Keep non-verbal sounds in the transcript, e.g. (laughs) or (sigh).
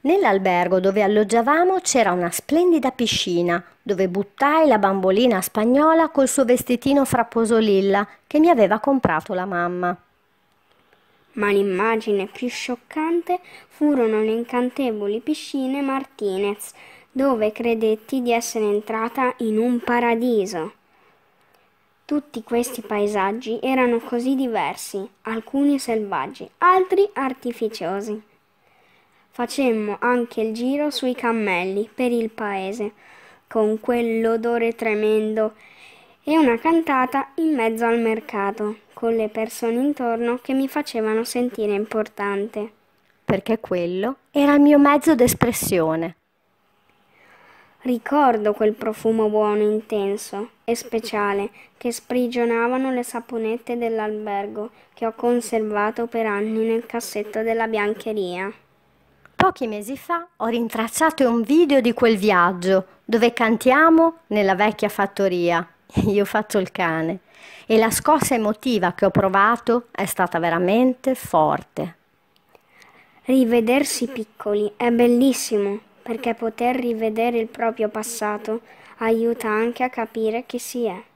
Nell'albergo dove alloggiavamo c'era una splendida piscina, dove buttai la bambolina spagnola col suo vestitino frapposolilla che mi aveva comprato la mamma. Ma l'immagine più scioccante furono le incantevoli piscine Martinez, dove credetti di essere entrata in un paradiso. Tutti questi paesaggi erano così diversi, alcuni selvaggi, altri artificiosi. Facemmo anche il giro sui cammelli per il paese, con quell'odore tremendo, e una cantata in mezzo al mercato, con le persone intorno che mi facevano sentire importante. Perché quello era il mio mezzo d'espressione. Ricordo quel profumo buono, intenso e speciale che sprigionavano le saponette dell'albergo che ho conservato per anni nel cassetto della biancheria. Pochi mesi fa ho rintracciato un video di quel viaggio dove cantiamo nella vecchia fattoria. (laughs) Io faccio il cane e la scossa emotiva che ho provato è stata veramente forte. Rivedersi piccoli è bellissimo perché poter rivedere il proprio passato aiuta anche a capire chi si è.